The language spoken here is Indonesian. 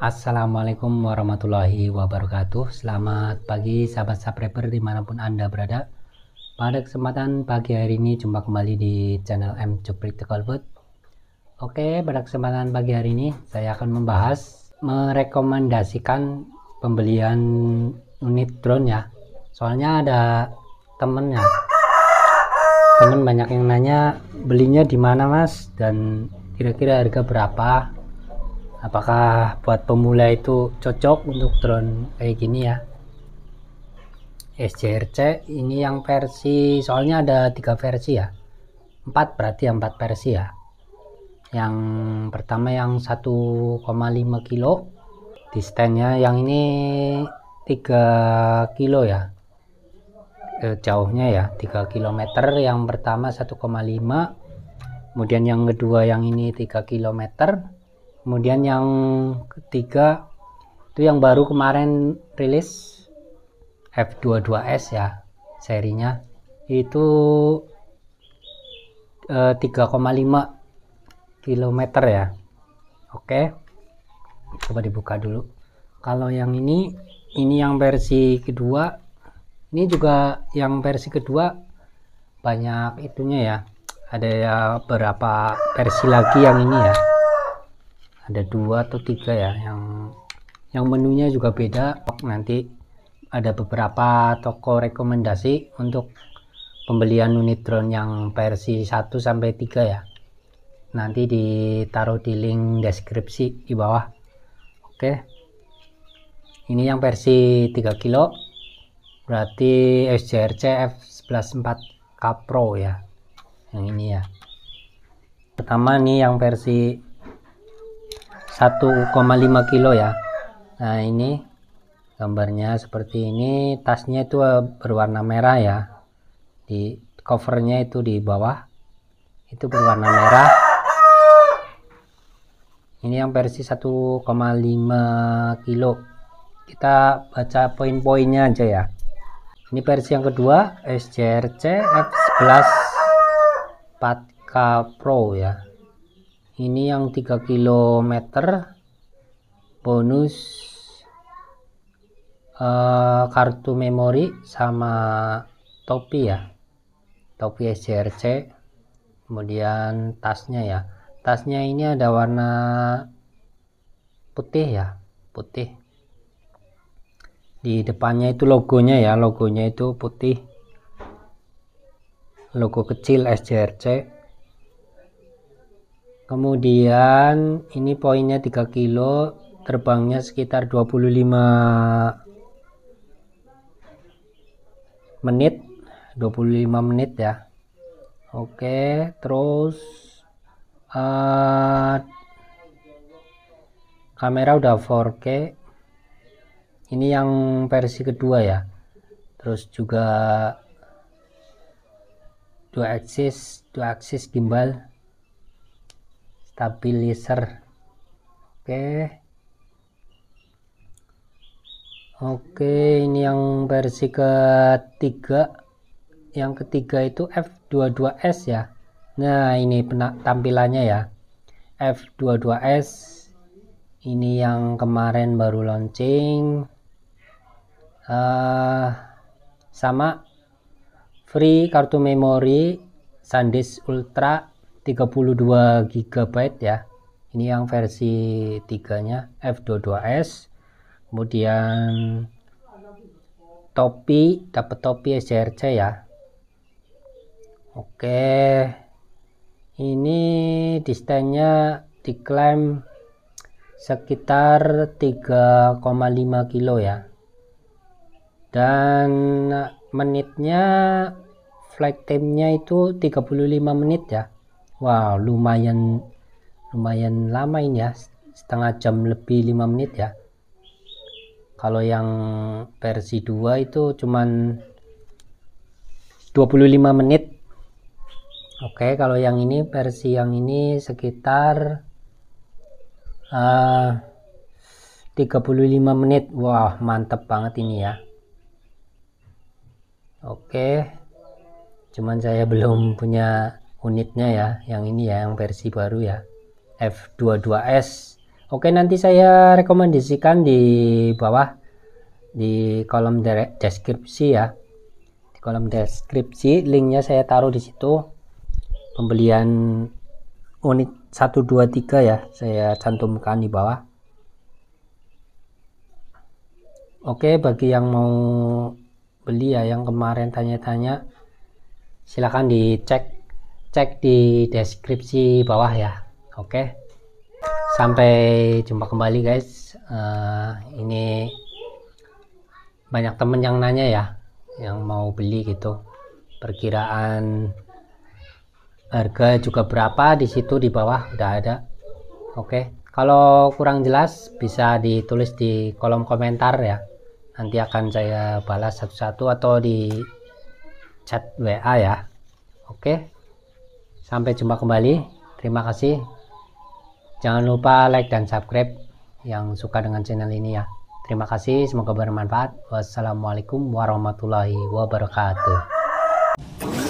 Assalamualaikum warahmatullahi wabarakatuh Selamat pagi sahabat subscriber dimanapun anda berada Pada kesempatan pagi hari ini jumpa kembali di channel M Practical Food Oke pada kesempatan pagi hari ini saya akan membahas Merekomendasikan pembelian unit drone ya Soalnya ada temennya Temen banyak yang nanya belinya di mana mas dan kira-kira harga berapa apakah buat pemula itu cocok untuk drone kayak gini ya SJRC ini yang versi soalnya ada tiga versi ya empat berarti yang empat versi ya yang pertama yang 1,5 kilo di yang ini 3 kilo ya eh, jauhnya ya 3 km yang pertama 1,5 kemudian yang kedua yang ini 3 kilometer kemudian yang ketiga itu yang baru kemarin rilis F22S ya serinya itu eh, 3,5 km ya oke coba dibuka dulu kalau yang ini ini yang versi kedua ini juga yang versi kedua banyak itunya ya ada ya berapa versi lagi yang ini ya ada dua atau tiga ya yang yang menunya juga beda nanti ada beberapa toko rekomendasi untuk pembelian unit drone yang versi 1 sampai 3 ya nanti ditaruh di link deskripsi di bawah oke ini yang versi 3 kilo berarti SJRC F114K Pro ya yang ini ya pertama nih yang versi 1,5 kilo ya nah ini gambarnya seperti ini tasnya itu eh, berwarna merah ya di covernya itu di bawah itu berwarna merah ini yang versi 1,5 kilo kita baca poin-poinnya aja ya ini versi yang kedua SCRC F11 4K Pro ya ini yang 3 km bonus uh, kartu memori sama topi ya topi SCRC kemudian tasnya ya tasnya ini ada warna putih ya putih di depannya itu logonya ya logonya itu putih logo kecil SJRC kemudian ini poinnya 3 kilo terbangnya sekitar 25 menit 25 menit ya oke terus uh, kamera udah 4K ini yang versi kedua ya terus juga dua axis dua axis gimbal stabilizer oke okay. Oke, okay, ini yang versi ketiga. Yang ketiga itu F22S ya. Nah, ini tampilannya ya. F22S ini yang kemarin baru launching. Uh, sama free kartu memori SanDisk Ultra 32 GB ya ini yang versi 3 nya F22S kemudian topi dapat topi SRC ya oke ini distance-nya diklaim sekitar 3,5 kilo ya dan menitnya flight time-nya itu 35 menit ya wow lumayan lumayan lama ini ya setengah jam lebih 5 menit ya kalau yang versi 2 itu cuman 25 menit Oke, okay, kalau yang ini versi yang ini sekitar eh, uh, 35 menit. Wah, wow, mantep banget ini ya. Oke. Okay. Cuman saya belum punya unitnya ya yang ini ya yang versi baru ya F22S Oke nanti saya rekomendasikan di bawah di kolom deskripsi ya di kolom deskripsi linknya saya taruh di situ pembelian unit 123 ya saya cantumkan di bawah Oke bagi yang mau beli ya yang kemarin tanya-tanya silahkan dicek cek di deskripsi bawah ya oke sampai jumpa kembali guys uh, ini banyak temen yang nanya ya yang mau beli gitu perkiraan harga juga berapa di situ di bawah udah ada oke kalau kurang jelas bisa ditulis di kolom komentar ya nanti akan saya balas satu-satu atau di chat WA ya oke okay. Sampai jumpa kembali. Terima kasih. Jangan lupa like dan subscribe yang suka dengan channel ini ya. Terima kasih, semoga bermanfaat. Wassalamualaikum warahmatullahi wabarakatuh.